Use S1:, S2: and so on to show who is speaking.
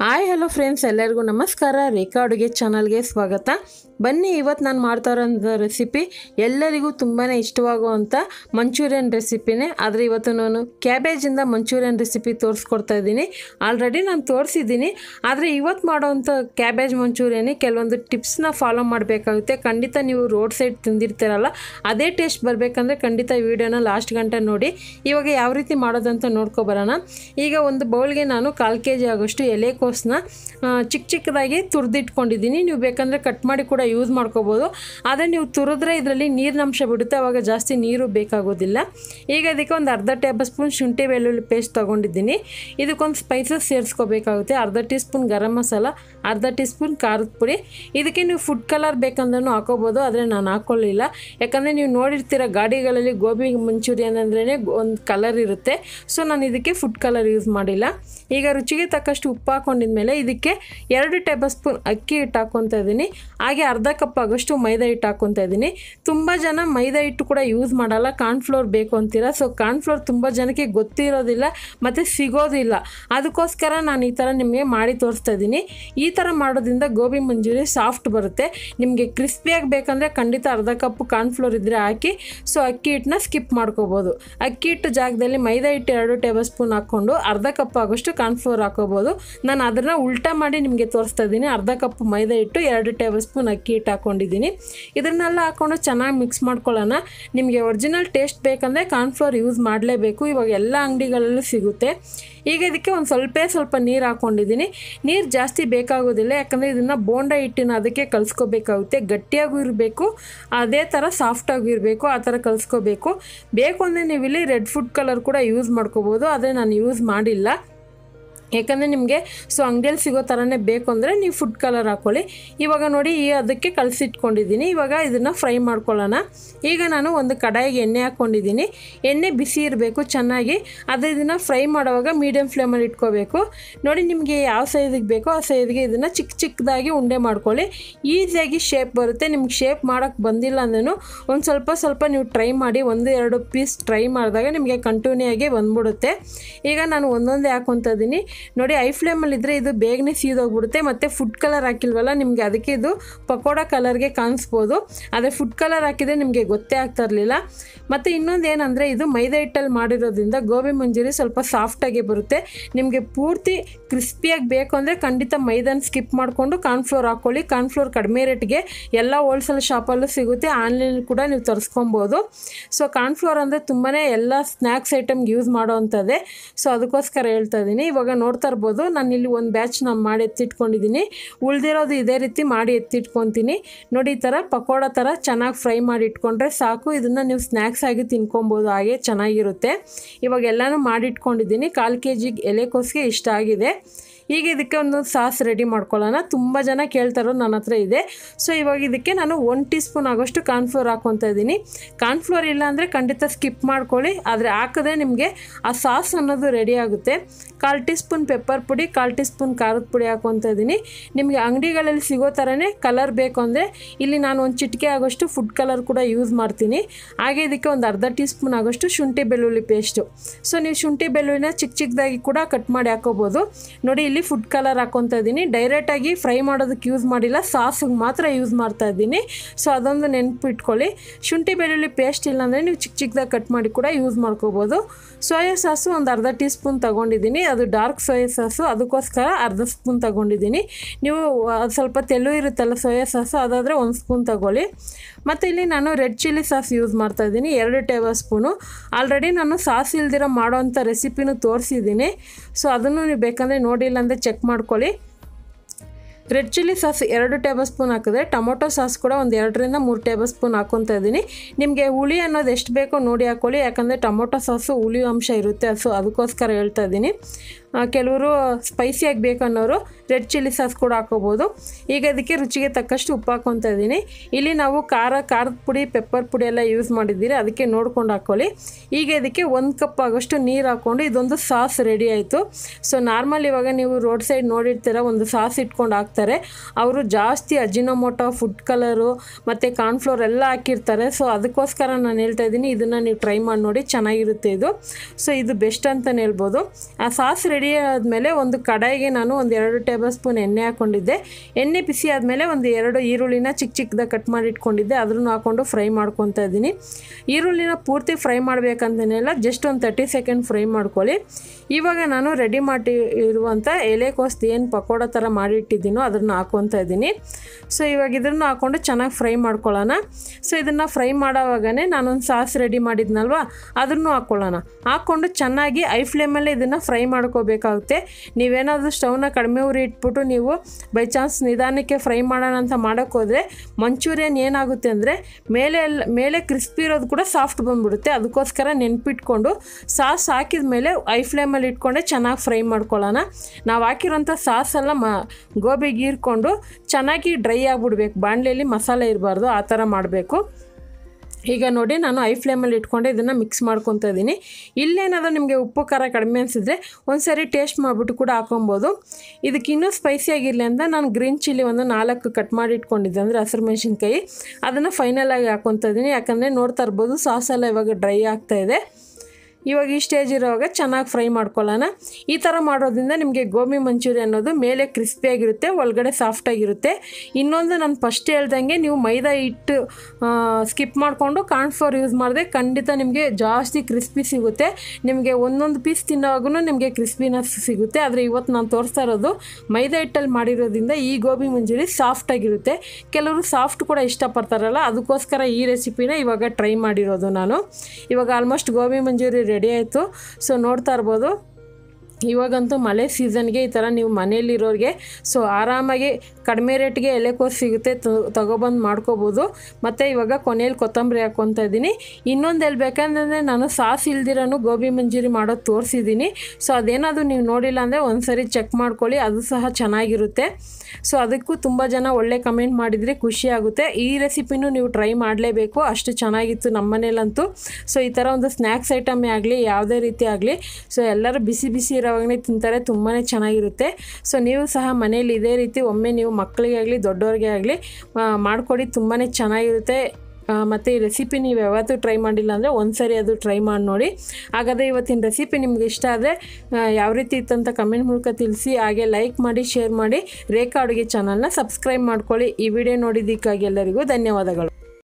S1: hi hello friends ಎಲ್ಲರಿಗೂ ನಮಸ್ಕಾರ ರೇಖಾ ಅಡುಗೆ ಚಾನಲ್ಗೆ ಸ್ವಾಗತ ಬನ್ನಿ ಇವತ್ತು ನಾನು ಮಾಡ್ತಾ ಇರೋಂಥ ರೆಸಿಪಿ ಎಲ್ಲರಿಗೂ ತುಂಬಾ ಇಷ್ಟವಾಗುವಂಥ ಮಂಚೂರಿಯನ್ ರೆಸಿಪಿನೇ ಆದರೆ ಇವತ್ತು ನಾನು ಕ್ಯಾಬೇಜಿಂದ ಮಂಚೂರಿಯನ್ ರೆಸಿಪಿ ತೋರಿಸ್ಕೊಡ್ತಾ ಇದ್ದೀನಿ ಆಲ್ರೆಡಿ ನಾನು ತೋರಿಸಿದ್ದೀನಿ ಆದರೆ ಇವತ್ತು ಮಾಡೋವಂಥ ಕ್ಯಾಬೇಜ್ ಮಂಚೂರಿಯನ್ನೇ ಕೆಲವೊಂದು ಟಿಪ್ಸ್ನ ಫಾಲೋ ಮಾಡಬೇಕಾಗುತ್ತೆ ಖಂಡಿತ ನೀವು ರೋಡ್ ಸೈಡ್ ತಿಂದಿರ್ತೀರಲ್ಲ ಅದೇ ಟೇಸ್ಟ್ ಬರಬೇಕಂದ್ರೆ ಖಂಡಿತ ವಿಡಿಯೋನ ಲಾಸ್ಟ್ ಗಂಟೆ ನೋಡಿ ಇವಾಗ ಯಾವ ರೀತಿ ಮಾಡೋದಂತ ನೋಡ್ಕೊಬರೋಣ ಈಗ ಒಂದು ಬೌಲ್ಗೆ ನಾನು ಕಾಲು ಕೆ ಜಿ ಆಗೋಷ್ಟು ಎಲೆ ಕೋಸನ್ನ ಚಿಕ್ಕ ಚಿಕ್ಕದಾಗಿ ತುರಿದಿಟ್ಕೊಂಡಿದ್ದೀನಿ ನೀವು ಬೇಕಂದರೆ ಕಟ್ ಮಾಡಿ ಕೂಡ ಯೂಸ್ ಮಾಡ್ಕೋಬೋದು ಆದರೆ ನೀವು ತುರಿದ್ರೆ ಇದರಲ್ಲಿ ನೀರಿನಂಶ ಬಿಡುತ್ತೆ ಆವಾಗ ಜಾಸ್ತಿ ನೀರು ಬೇಕಾಗೋದಿಲ್ಲ ಈಗ ಅದಕ್ಕೆ ಒಂದು ಅರ್ಧ ಟೇಬಲ್ ಸ್ಪೂನ್ ಶುಂಠಿ ಬೆಳ್ಳುಳ್ಳಿ ಪೇಸ್ಟ್ ತೊಗೊಂಡಿದ್ದೀನಿ ಇದಕ್ಕೊಂದು ಸ್ಪೈಸಸ್ ಸೇರಿಸ್ಕೋಬೇಕಾಗುತ್ತೆ ಅರ್ಧ ಟೀ ಸ್ಪೂನ್ ಗರಂ ಮಸಾಲ ಅರ್ಧ ಟೀ ಸ್ಪೂನ್ ಖಾರದ ಪುಡಿ ಇದಕ್ಕೆ ನೀವು ಫುಡ್ ಕಲರ್ ಬೇಕಂದ್ರೂ ಹಾಕೋಬೋದು ಆದರೆ ನಾನು ಹಾಕ್ಕೊಳ್ಳಿಲ್ಲ ಯಾಕಂದರೆ ನೀವು ನೋಡಿರ್ತೀರ ಗಾಡಿಗಳಲ್ಲಿ ಗೋಬಿ ಮಂಚೂರಿಯನ್ ಅಂದ್ರೇ ಒಂದು ಕಲರ್ ಇರುತ್ತೆ ಸೊ ನಾನು ಇದಕ್ಕೆ ಫುಡ್ ಕಲರ್ ಯೂಸ್ ಮಾಡಿಲ್ಲ ಈಗ ರುಚಿಗೆ ತಕ್ಕಷ್ಟು ಉಪ್ಪು ಮೇಲೆ ಇದಕ್ಕೆ ಎರಡು ಟೇಬಲ್ ಸ್ಪೂನ್ ಅಕ್ಕಿ ಹಿಟ್ಟು ಹಾಕ್ಕೊತಾ ಇದ್ದೀನಿ ಹಾಗೆ ಅರ್ಧ ಕಪ್ ಆಗೋಷ್ಟು ಮೈದಾ ಹಿಟ್ಟು ಹಾಕ್ಕೊತಾ ಇದ್ದೀನಿ ತುಂಬ ಜನ ಮೈದಾ ಹಿಟ್ಟು ಕೂಡ ಯೂಸ್ ಮಾಡಲ್ಲ ಕಾರ್ನ್ಫ್ಲೋರ್ ಬೇಕು ಅಂತೀರ ಸೊ ಫ್ಲೋರ್ ತುಂಬ ಜನಕ್ಕೆ ಗೊತ್ತಿರೋದಿಲ್ಲ ಮತ್ತು ಸಿಗೋದಿಲ್ಲ ಅದಕ್ಕೋಸ್ಕರ ನಾನು ಈ ಥರ ನಿಮಗೆ ಮಾಡಿ ತೋರಿಸ್ತಾ ಇದ್ದೀನಿ ಈ ಥರ ಮಾಡೋದ್ರಿಂದ ಗೋಬಿ ಮಂಜೂರಿ ಸಾಫ್ಟ್ ಬರುತ್ತೆ ನಿಮಗೆ ಕ್ರಿಸ್ಪಿಯಾಗಿ ಬೇಕಂದರೆ ಖಂಡಿತ ಅರ್ಧ ಕಪ್ ಕಾರ್ನ್ಫ್ಲೋರ್ ಇದ್ದರೆ ಹಾಕಿ ಸೊ ಅಕ್ಕಿ ಹಿಟ್ಟನ್ನ ಸ್ಕಿಪ್ ಮಾಡ್ಕೋಬೋದು ಅಕ್ಕಿ ಹಿಟ್ಟು ಜಾಗದಲ್ಲಿ ಮೈದಾ ಹಿಟ್ಟು ಎರಡು ಟೇಬಲ್ ಸ್ಪೂನ್ ಹಾಕ್ಕೊಂಡು ಅರ್ಧ ಕಪ್ ಆಗೋಷ್ಟು ಕಾರ್ನ್ಫ್ಲೋರ್ ಹಾಕೋಬೋದು ನಾನು ನಾನು ಅದನ್ನು ಉಲ್ಟಾ ಮಾಡಿ ನಿಮಗೆ ತೋರಿಸ್ತಾ ಇದ್ದೀನಿ ಅರ್ಧ ಕಪ್ ಮೈದಾ ಹಿಟ್ಟು ಎರಡು ಟೇಬಲ್ ಸ್ಪೂನ್ ಅಕ್ಕಿ ಹಿಟ್ಟು ಹಾಕ್ಕೊಂಡಿದ್ದೀನಿ ಇದನ್ನೆಲ್ಲ ಹಾಕ್ಕೊಂಡು ಚೆನ್ನಾಗಿ ಮಿಕ್ಸ್ ಮಾಡ್ಕೊಳ್ಳೋಣ ನಿಮಗೆ ಒರಿಜಿನಲ್ ಟೇಸ್ಟ್ ಬೇಕಂದರೆ ಕಾರ್ನ್ಫ್ಲೋರ್ ಯೂಸ್ ಮಾಡಲೇಬೇಕು ಇವಾಗ ಎಲ್ಲ ಅಂಗಡಿಗಳಲ್ಲೂ ಸಿಗುತ್ತೆ ಈಗ ಇದಕ್ಕೆ ಒಂದು ಸ್ವಲ್ಪ ಸ್ವಲ್ಪ ನೀರು ಹಾಕ್ಕೊಂಡಿದ್ದೀನಿ ನೀರು ಜಾಸ್ತಿ ಬೇಕಾಗೋದಿಲ್ಲ ಯಾಕಂದರೆ ಇದನ್ನು ಬೋಂಡ ಹಿಟ್ಟಿನ ಅದಕ್ಕೆ ಕಲಿಸ್ಕೋಬೇಕಾಗುತ್ತೆ ಗಟ್ಟಿಯಾಗೂ ಇರಬೇಕು ಅದೇ ಥರ ಸಾಫ್ಟಾಗೂ ಇರಬೇಕು ಆ ಥರ ಕಲಿಸ್ಕೋಬೇಕು ಬೇಕು ಅಂದರೆ ನೀವು ಇಲ್ಲಿ ರೆಡ್ ಫುಡ್ ಕಲರ್ ಕೂಡ ಯೂಸ್ ಮಾಡ್ಕೋಬೋದು ಆದರೆ ನಾನು ಯೂಸ್ ಮಾಡಿಲ್ಲ ಯಾಕಂದರೆ ನಿಮಗೆ ಸೊ ಅಂಗಡಿಯಲ್ಲಿ ಸಿಗೋ ಥರನೇ ಬೇಕು ಅಂದರೆ ನೀವು ಫುಡ್ ಕಲರ್ ಹಾಕ್ಕೊಳ್ಳಿ ಇವಾಗ ನೋಡಿ ಈ ಅದಕ್ಕೆ ಕಲಸಿಟ್ಕೊಂಡಿದ್ದೀನಿ ಇವಾಗ ಇದನ್ನು ಫ್ರೈ ಮಾಡ್ಕೊಳ್ಳೋಣ ಈಗ ನಾನು ಒಂದು ಕಡಾಯಿಗೆ ಎಣ್ಣೆ ಹಾಕ್ಕೊಂಡಿದ್ದೀನಿ ಎಣ್ಣೆ ಬಿಸಿ ಇರಬೇಕು ಚೆನ್ನಾಗಿ ಅದೇ ಇದನ್ನು ಫ್ರೈ ಮಾಡುವಾಗ ಮೀಡಿಯಮ್ ಫ್ಲೇಮಲ್ಲಿ ಇಟ್ಕೋಬೇಕು ನೋಡಿ ನಿಮಗೆ ಯಾವ ಸೈಜಿಗೆ ಬೇಕೋ ಆ ಸೈಜ್ಗೆ ಇದನ್ನು ಚಿಕ್ಕ ಚಿಕ್ಕದಾಗಿ ಉಂಡೆ ಮಾಡ್ಕೊಳ್ಳಿ ಈಸಿಯಾಗಿ ಶೇಪ್ ಬರುತ್ತೆ ನಿಮ್ಗೆ ಶೇಪ್ ಮಾಡೋಕ್ಕೆ ಬಂದಿಲ್ಲ ಅಂದ್ರೂ ಒಂದು ಸ್ವಲ್ಪ ಸ್ವಲ್ಪ ನೀವು ಟ್ರೈ ಮಾಡಿ ಒಂದು ಎರಡು ಪೀಸ್ ಟ್ರೈ ಮಾಡಿದಾಗ ನಿಮಗೆ ಕಂಟಿನ್ಯೂ ಆಗಿ ಬಂದ್ಬಿಡುತ್ತೆ ಈಗ ನಾನು ಒಂದೊಂದೇ ಹಾಕೊತ ಇದ್ದೀನಿ ನೋಡಿ ಐ ಫ್ಲೇಮಲ್ಲಿದ್ದರೆ ಇದು ಬೇಗನೆ ಸೀದೋಗ್ಬಿಡುತ್ತೆ ಮತ್ತು ಫುಡ್ ಕಲರ್ ಹಾಕಿಲ್ವಲ್ಲ ನಿಮಗೆ ಅದಕ್ಕೆ ಇದು ಪಕೋಡ ಕಲರ್ಗೆ ಕಾಣಿಸ್ಬೋದು ಆದರೆ ಫುಡ್ ಕಲರ್ ಹಾಕಿದರೆ ನಿಮಗೆ ಗೊತ್ತೇ ಆಗ್ತಾ ಇರಲಿಲ್ಲ ಮತ್ತು ಇನ್ನೊಂದು ಏನಂದರೆ ಇದು ಮೈದಾ ಹಿಟ್ಟಲ್ಲಿ ಮಾಡಿರೋದ್ರಿಂದ ಗೋಬಿ ಮಂಜೂರಿ ಸ್ವಲ್ಪ ಸಾಫ್ಟಾಗಿ ಬರುತ್ತೆ ನಿಮಗೆ ಪೂರ್ತಿ ಕ್ರಿಸ್ಪಿಯಾಗಿ ಬೇಕು ಅಂದರೆ ಖಂಡಿತ ಮೈದಾನ ಸ್ಕಿಪ್ ಮಾಡಿಕೊಂಡು ಕಾರ್ನ್ಫ್ಲೋರ್ ಹಾಕ್ಕೊಳ್ಳಿ ಕಾರ್ನ್ಫ್ಲೋರ್ ಕಡಿಮೆ ರೇಟ್ಗೆ ಎಲ್ಲ ಹೋಲ್ಸೇಲ್ ಶಾಪಲ್ಲೂ ಸಿಗುತ್ತೆ ಆನ್ಲೈನ್ ಕೂಡ ನೀವು ತರಿಸ್ಕೊಬೋದು ಸೊ ಕಾರ್ನ್ಫ್ಲೋರ್ ಅಂದರೆ ತುಂಬಾ ಎಲ್ಲ ಸ್ನ್ಯಾಕ್ಸ್ ಐಟಮ್ಗೆ ಯೂಸ್ ಮಾಡೋ ಅಂಥದ್ದೇ ಸೊ ಅದಕ್ಕೋಸ್ಕರ ಹೇಳ್ತಾ ಇದ್ದೀನಿ ಇವಾಗ ನೋಡಿ ನೋಡ್ತಾ ಇರ್ಬೋದು ನಾನು ಇಲ್ಲಿ ಒಂದು ಬ್ಯಾಚ್ ನಾನು ಮಾಡಿ ಎತ್ತಿಟ್ಕೊಂಡಿದ್ದೀನಿ ಉಳಿದಿರೋದು ಇದೇ ರೀತಿ ಮಾಡಿ ಎತ್ತಿಟ್ಕೊತೀನಿ ನೋಡಿ ಈ ಥರ ಪಕೋಡ ಥರ ಚೆನ್ನಾಗಿ ಫ್ರೈ ಮಾಡಿ ಇಟ್ಕೊಂಡ್ರೆ ಸಾಕು ಇದನ್ನು ನೀವು ಸ್ನ್ಯಾಕ್ಸ್ ಆಗಿ ತಿನ್ಕೊಬೋದು ಹಾಗೆ ಚೆನ್ನಾಗಿರುತ್ತೆ ಇವಾಗ ಎಲ್ಲನೂ ಮಾಡಿಟ್ಕೊಂಡಿದ್ದೀನಿ ಕಾಲು ಕೆ ಜಿಗೆ ಎಲೆಕೋಸಿಗೆ ಇಷ್ಟ ಆಗಿದೆ ಈಗ ಇದಕ್ಕೆ ಒಂದು ಸಾಸ್ ರೆಡಿ ಮಾಡ್ಕೊಳ್ಳೋಣ ತುಂಬ ಜನ ಕೇಳ್ತಾರೋ ನನ್ನ ಹತ್ರ ಇದೆ ಸೊ ಇವಾಗ ಇದಕ್ಕೆ ನಾನು ಒನ್ ಟೀ ಸ್ಪೂನ್ ಆಗೋಷ್ಟು ಕಾರ್ನ್ಫ್ಲೋರ್ ಹಾಕ್ಕೊತ ಇದ್ದೀನಿ ಕಾರ್ನ್ಫ್ಲೋರ್ ಇಲ್ಲ ಅಂದರೆ ಖಂಡಿತ ಸ್ಕಿಪ್ ಮಾಡ್ಕೊಳ್ಳಿ ಆದರೆ ಹಾಕಿದ್ರೆ ನಿಮಗೆ ಆ ಸಾಸ್ ಅನ್ನೋದು ರೆಡಿ ಆಗುತ್ತೆ ಕಾಲು ಟೀ ಸ್ಪೂನ್ ಪೆಪ್ಪರ್ ಪುಡಿ ಕಾಲು ಟೀ ಸ್ಪೂನ್ ಖಾರದ ಪುಡಿ ಹಾಕೊತ ಇದ್ದೀನಿ ನಿಮಗೆ ಅಂಗಡಿಗಳಲ್ಲಿ ಸಿಗೋ ಥರನೇ ಕಲರ್ ಬೇಕು ಅಂದರೆ ಇಲ್ಲಿ ನಾನು ಒಂದು ಚಿಟಿಕೆ ಆಗೋಷ್ಟು ಫುಡ್ ಕಲರ್ ಕೂಡ ಯೂಸ್ ಮಾಡ್ತೀನಿ ಹಾಗೆ ಇದಕ್ಕೆ ಒಂದು ಅರ್ಧ ಟೀ ಸ್ಪೂನ್ ಆಗೋಷ್ಟು ಶುಂಠಿ ಬೆಳ್ಳುಳ್ಳಿ ಪೇಸ್ಟು ಸೊ ನೀವು ಶುಂಠಿ ಬೆಳ್ಳುಳ್ಳಿನ ಚಿಕ್ಕ ಚಿಕ್ಕದಾಗಿ ಕೂಡ ಕಟ್ ಮಾಡಿ ಹಾಕೋಬೋದು ನೋಡಿ ಇಲ್ಲಿ ಫುಡ್ ಕಲರ್ ಹಾಕ್ಕೊತಾ ಇದ್ದೀನಿ ಡೈರೆಕ್ಟಾಗಿ ಫ್ರೈ ಮಾಡೋದಕ್ಕೆ ಯೂಸ್ ಮಾಡಿಲ್ಲ ಸಾಸಿಗೆ ಮಾತ್ರ ಯೂಸ್ ಮಾಡ್ತಾ ಇದ್ದೀನಿ ಸೊ ಅದೊಂದು ನೆನಪಿಟ್ಕೊಳ್ಳಿ ಶುಂಠಿ ಬೆಳ್ಳುಳ್ಳಿ ಪೇಸ್ಟ್ ಇಲ್ಲಾಂದರೆ ನೀವು ಚಿಕ್ಕ ಚಿಕ್ಕದಾಗಿ ಕಟ್ ಮಾಡಿ ಕೂಡ ಯೂಸ್ ಮಾಡ್ಕೋಬೋದು ಸೋಯಾ ಸಾಸು ಒಂದು ಅರ್ಧ ಟೀ ಸ್ಪೂನ್ ತೊಗೊಂಡಿದ್ದೀನಿ ಅದು ಡಾರ್ಕ್ ಸೋಯಾ ಸಾಸು ಅದಕ್ಕೋಸ್ಕರ ಅರ್ಧ ಸ್ಪೂನ್ ತೊಗೊಂಡಿದ್ದೀನಿ ನೀವು ಅದು ಸ್ವಲ್ಪ ತೆಲು ಇರುತ್ತಲ್ಲ ಸೋಯಾ ಸಾಸು ಅದಾದರೆ ಒಂದು ಸ್ಪೂನ್ ತೊಗೊಳ್ಳಿ ಮತ್ತು ಇಲ್ಲಿ ನಾನು ರೆಡ್ ಚಿಲ್ಲಿ ಸಾಸ್ ಯೂಸ್ ಮಾಡ್ತಾ ಇದ್ದೀನಿ ಎರಡು ಟೇಬಲ್ ಸ್ಪೂನು ಆಲ್ರೆಡಿ ನಾನು ಸಾಸ್ ಇಲ್ದಿರೋ ಮಾಡೋವಂಥ ರೆಸಿಪಿನೂ ತೋರಿಸಿದ್ದೀನಿ ಸೊ ಅದನ್ನು ನೀವು ಬೇಕಂದರೆ ನೋಡಿಲ್ಲ ಚೆಕ್ ಮಾಡ್ಕೊಳ್ಳಿ ರೆಡ್ ಚಿಲ್ಲಿ ಸಾಸ್ ಎರಡು ಟೇಬಲ್ ಸ್ಪೂನ್ ಹಾಕಿದ್ರೆ ಟೊಮೊಟೊ ಸಾಸ್ ಕೂಡ ಒಂದು ಎರಡರಿಂದ ಮೂರು ಟೇಬಲ್ ಸ್ಪೂನ್ ಹಾಕ್ಕೊತಾ ಇದ್ದೀನಿ ನಿಮಗೆ ಹುಳಿ ಅನ್ನೋದು ಎಷ್ಟು ಬೇಕೋ ನೋಡಿ ಹಾಕ್ಕೊಳ್ಳಿ ಯಾಕಂದರೆ ಟೊಮೊಟೊ ಸಾಸು ಹುಳಿ ಅಂಶ ಇರುತ್ತೆ ಸೊ ಅದಕ್ಕೋಸ್ಕರ ಹೇಳ್ತಾ ಇದ್ದೀನಿ ಕೆಲವರು ಸ್ಪೈಸಿಯಾಗಿ ಬೇಕನ್ನೋರು ರೆಡ್ ಚಿಲ್ಲಿ ಸಾಸ್ ಕೂಡ ಹಾಕೋಬೋದು ಈಗ ಅದಕ್ಕೆ ರುಚಿಗೆ ತಕ್ಕಷ್ಟು ಉಪ್ಪು ಹಾಕೊತಾ ಇದ್ದೀನಿ ಇಲ್ಲಿ ನಾವು ಖಾರ ಖಾರದ ಪುಡಿ ಪೆಪ್ಪರ್ ಪುಡಿ ಎಲ್ಲ ಯೂಸ್ ಮಾಡಿದ್ದೀರಿ ಅದಕ್ಕೆ ನೋಡ್ಕೊಂಡು ಹಾಕೊಳ್ಳಿ ಈಗ ಇದಕ್ಕೆ ಒಂದು ಕಪ್ ಆಗೋಷ್ಟು ನೀರು ಹಾಕ್ಕೊಂಡು ಇದೊಂದು ಸಾಸ್ ರೆಡಿ ಆಯಿತು ಸೊ ನಾರ್ಮಲ್ ಇವಾಗ ನೀವು ರೋಡ್ ಸೈಡ್ ನೋಡಿರ್ತೀರ ಒಂದು ಸಾಸ್ ಇಟ್ಕೊಂಡು ಹಾಕ್ತಾರೆ ಅವರು ಜಾಸ್ತಿ ಅಜಿನೋಮೋಟೊ ಫುಡ್ ಕಲರು ಮತ್ತು ಕಾರ್ನ್ಫ್ಲೋರ್ ಎಲ್ಲ ಹಾಕಿರ್ತಾರೆ ಸೊ ಅದಕ್ಕೋಸ್ಕರ ನಾನು ಹೇಳ್ತಾ ಇದ್ದೀನಿ ಇದನ್ನು ನೀವು ಟ್ರೈ ಮಾಡಿ ನೋಡಿ ಚೆನ್ನಾಗಿರುತ್ತೆ ಇದು ಸೊ ಇದು ಬೆಸ್ಟ್ ಅಂತಲೇ ಹೇಳ್ಬೋದು ಆ ಸಾಸ್ ರೆಡಿ ರೆಡಿ ಆದಮೇಲೆ ಒಂದು ಕಡಾಯಿಗೆ ನಾನು ಒಂದು ಎರಡು ಟೇಬಲ್ ಸ್ಪೂನ್ ಎಣ್ಣೆ ಹಾಕ್ಕೊಂಡಿದ್ದೆ ಎಣ್ಣೆ ಬಿಸಿ ಆದಮೇಲೆ ಒಂದು ಎರಡು ಈರುಳ್ಳಿನ ಚಿಕ್ಕ ಚಿಕ್ಕದಾಗಿ ಕಟ್ ಮಾಡಿ ಇಟ್ಕೊಂಡಿದ್ದೆ ಅದನ್ನು ಹಾಕ್ಕೊಂಡು ಫ್ರೈ ಮಾಡ್ಕೊತಾ ಇದ್ದೀನಿ ಈರುಳ್ಳಿನ ಪೂರ್ತಿ ಫ್ರೈ ಮಾಡಬೇಕಂತನೆಲ್ಲ ಜಸ್ಟ್ ಒಂದು ತರ್ಟಿ ಸೆಕೆಂಡ್ ಫ್ರೈ ಮಾಡ್ಕೊಳ್ಳಿ ಇವಾಗ ನಾನು ರೆಡಿ ಮಾಡಿ ಇರುವಂಥ ಎಲೆಕೋಸ್ತು ಏನು ಪಕೋಡ ಥರ ಮಾಡಿಟ್ಟಿದ್ದೀನೋ ಅದನ್ನು ಹಾಕ್ಕೊತಾ ಇದ್ದೀನಿ ಸೊ ಇವಾಗ ಇದನ್ನು ಹಾಕ್ಕೊಂಡು ಚೆನ್ನಾಗಿ ಫ್ರೈ ಮಾಡ್ಕೊಳ್ಳೋಣ ಸೊ ಇದನ್ನು ಫ್ರೈ ಮಾಡೋವಾಗನೇ ನಾನೊಂದು ಸಾಸ್ ರೆಡಿ ಮಾಡಿದ್ನಲ್ವ ಅದನ್ನು ಹಾಕ್ಕೊಳ್ಳೋಣ ಹಾಕ್ಕೊಂಡು ಚೆನ್ನಾಗಿ ಐ ಫ್ಲೇಮಲ್ಲೇ ಇದನ್ನು ಫ್ರೈ ಮಾಡ್ಕೋ ಬೇಕಾಗುತ್ತೆ ನೀವೇನಾದರೂ ಸ್ಟವ್ನ ಕಡಿಮೆ ಉರಿ ಇಟ್ಬಿಟ್ಟು ನೀವು ಬೈ ಚಾನ್ಸ್ ನಿಧಾನಕ್ಕೆ ಫ್ರೈ ಮಾಡೋಣ ಅಂತ ಮಾಡೋಕ್ಕೋದ್ರೆ ಮಂಚೂರಿಯನ್ ಏನಾಗುತ್ತೆ ಅಂದರೆ ಮೇಲೆ ಮೇಲೆ ಕ್ರಿಸ್ಪಿ ಇರೋದು ಕೂಡ ಸಾಫ್ಟ್ ಬಂದುಬಿಡುತ್ತೆ ಅದಕ್ಕೋಸ್ಕರ ನೆನ್ಪಿಟ್ಕೊಂಡು ಸಾಸ್ ಹಾಕಿದ ಮೇಲೆ ಐ ಫ್ಲೇಮಲ್ಲಿ ಇಟ್ಕೊಂಡೆ ಚೆನ್ನಾಗಿ ಫ್ರೈ ಮಾಡ್ಕೊಳ್ಳೋಣ ನಾವು ಹಾಕಿರೋಂಥ ಸಾಸೆಲ್ಲ ಮ ಗೋಬಿಗೆ ಹೀರ್ಕೊಂಡು ಚೆನ್ನಾಗಿ ಡ್ರೈ ಆಗಿಬಿಡ್ಬೇಕು ಬಾಣಲೆಯಲ್ಲಿ ಮಸಾಲೆ ಇರಬಾರ್ದು ಆ ಥರ ಮಾಡಬೇಕು ಈಗ ನೋಡಿ ನಾನು ಐ ಫ್ಲೇಮಲ್ಲಿ ಇಟ್ಕೊಂಡು ಇದನ್ನು ಮಿಕ್ಸ್ ಮಾಡ್ಕೊತಾ ಇದ್ದೀನಿ ಇಲ್ಲೇನಾದರೂ ನಿಮಗೆ ಉಪ್ಪು ಖಾರ ಕಡಿಮೆ ಅನಿಸಿದ್ರೆ ಒಂದು ಸರಿ ಟೇಸ್ಟ್ ಮಾಡಿಬಿಟ್ಟು ಕೂಡ ಹಾಕೊಬೋದು ಇದಕ್ಕೆ ಇನ್ನೂ ಸ್ಪೈಸಿಯಾಗಿರಲಿ ಅಂತ ನಾನು ಗ್ರೀನ್ ಚಿಲ್ಲಿ ಒಂದು ನಾಲ್ಕು ಕಟ್ ಮಾಡಿ ಇಟ್ಕೊಂಡಿದ್ದೆ ಅಂದರೆ ಹಸಿರು ಮೆಣಸಿನ್ಕಾಯಿ ಅದನ್ನು ಫೈನಲಾಗಿ ಹಾಕೊತಾ ಇದ್ದೀನಿ ಯಾಕಂದರೆ ನೋಡ್ತಾ ಇರ್ಬೋದು ಸಾಸೆಲ್ಲ ಇವಾಗ ಡ್ರೈ ಆಗ್ತಾ ಇದೆ ಇವಾಗ ಈ ಸ್ಟೇಜ್ ಇರೋವಾಗ ಚೆನ್ನಾಗಿ ಫ್ರೈ ಮಾಡ್ಕೊಳ್ಳೋಣ ಈ ಥರ ಮಾಡೋದ್ರಿಂದ ನಿಮಗೆ ಗೋಬಿ ಮಂಚೂರಿ ಅನ್ನೋದು ಮೇಲೆ ಕ್ರಿಸ್ಪಿಯಾಗಿರುತ್ತೆ ಒಳಗಡೆ ಸಾಫ್ಟಾಗಿರುತ್ತೆ ಇನ್ನೊಂದು ನಾನು ಫಸ್ಟ್ ಹೇಳ್ದಂಗೆ ನೀವು ಮೈದಾ ಹಿಟ್ಟು ಸ್ಕಿಪ್ ಮಾಡಿಕೊಂಡು ಕಾರ್ನ್ಫ್ಲೋರ್ ಯೂಸ್ ಮಾಡಿದೆ ಖಂಡಿತ ನಿಮಗೆ ಜಾಸ್ತಿ ಕ್ರಿಸ್ಪಿ ಸಿಗುತ್ತೆ ನಿಮಗೆ ಒಂದೊಂದು ಪೀಸ್ ತಿನ್ನೋವಾಗೂ ನಿಮಗೆ ಕ್ರಿಸ್ಪಿನೆಸ್ ಸಿಗುತ್ತೆ ಆದರೆ ಇವತ್ತು ನಾನು ತೋರಿಸ್ತಾ ಇರೋದು ಮೈದಾ ಹಿಟ್ಟಲ್ಲಿ ಮಾಡಿರೋದ್ರಿಂದ ಈ ಗೋಬಿ ಮಂಚೂರಿ ಸಾಫ್ಟಾಗಿರುತ್ತೆ ಕೆಲವರು ಸಾಫ್ಟ್ ಕೂಡ ಇಷ್ಟಪಡ್ತಾರಲ್ಲ ಅದಕ್ಕೋಸ್ಕರ ಈ ರೆಸಿಪಿನ ಇವಾಗ ಟ್ರೈ ಮಾಡಿರೋದು ನಾನು ಇವಾಗ almost gobi manchuri ready ready ಆಯಿತು ಸೊ ನೋಡ್ತಾ ಇರ್ಬೋದು ಇವಾಗಂತೂ ಮಳೆ ಸೀಸನ್ಗೆ ಈ ಥರ ನೀವು ಮನೇಲಿರೋರಿಗೆ ಸೊ ಆರಾಮಾಗಿ ಕಡಿಮೆ ರೇಟ್ಗೆ ಎಲೆಕೋಸು ಸಿಗುತ್ತೆ ತಗೊಬಂದು ಮಾಡ್ಕೋಬೋದು ಮತ್ತು ಇವಾಗ ಕೊನೆಯಲ್ಲಿ ಕೊತ್ತಂಬರಿ ಹಾಕ್ಕೊತ ಇದ್ದೀನಿ ಇನ್ನೊಂದು ಎಲ್ಲಿ ಬೇಕಂದ್ರೆ ನಾನು ಸಾಸ್ ಇಲ್ದಿರೋನು ಗೋಬಿ ಮಂಜೂರಿ ಮಾಡೋದು ತೋರಿಸಿದ್ದೀನಿ ಸೊ ಅದೇನಾದರೂ ನೀವು ನೋಡಿಲ್ಲ ಅಂದರೆ ಒಂದು ಸರಿ ಚೆಕ್ ಮಾಡ್ಕೊಳ್ಳಿ ಅದು ಸಹ ಚೆನ್ನಾಗಿರುತ್ತೆ ಸೊ ಅದಕ್ಕೂ ತುಂಬ ಜನ ಒಳ್ಳೆ ಕಮೆಂಟ್ ಮಾಡಿದರೆ ಖುಷಿ ಆಗುತ್ತೆ ಈ ರೆಸಿಪಿನೂ ನೀವು ಟ್ರೈ ಮಾಡಲೇಬೇಕು ಅಷ್ಟು ಚೆನ್ನಾಗಿತ್ತು ನಮ್ಮ ಮನೇಲಂತೂ ಸೊ ಈ ಥರ ಒಂದು ಸ್ನ್ಯಾಕ್ಸ್ ಐಟಮೇ ಆಗಲಿ ಯಾವುದೇ ರೀತಿ ಆಗಲಿ ಸೊ ಎಲ್ಲರೂ ಬಿಸಿ ಬಿಸಿ ಇರೋ ರವಾಗಣೆ ತಿಂತಾರೆ ತುಂಬಾ ಚೆನ್ನಾಗಿರುತ್ತೆ ಸೊ ನೀವು ಸಹ ಮನೇಲಿ ಇದೇ ರೀತಿ ಒಮ್ಮೆ ನೀವು ಮಕ್ಕಳಿಗೆ ಆಗಲಿ ದೊಡ್ಡವ್ರಿಗೆ ಆಗಲಿ ಮಾಡಿಕೊಡಿ ತುಂಬಾ ಚೆನ್ನಾಗಿರುತ್ತೆ ಮತ್ತು ಈ ರೆಸಿಪಿ ನೀವು ಯಾವತ್ತೂ ಟ್ರೈ ಮಾಡಿಲ್ಲ ಅಂದರೆ ಒಂದು ಅದು ಟ್ರೈ ಮಾಡಿ ನೋಡಿ ಹಾಗಾದರೆ ಇವತ್ತಿನ ರೆಸಿಪಿ ನಿಮ್ಗೆ ಇಷ್ಟ ಆದರೆ ಯಾವ ರೀತಿ ಇತ್ತಂತ ಕಮೆಂಟ್ ಮೂಲಕ ತಿಳಿಸಿ ಹಾಗೆ ಲೈಕ್ ಮಾಡಿ ಶೇರ್ ಮಾಡಿ ರೇಖಾ ಅಡುಗೆ ಚಾನಲ್ನ ಸಬ್ಸ್ಕ್ರೈಬ್ ಮಾಡ್ಕೊಳ್ಳಿ ಈ ವಿಡಿಯೋ ನೋಡಿದ್ದಕ್ಕಾಗಿ ಎಲ್ಲರಿಗೂ ಧನ್ಯವಾದಗಳು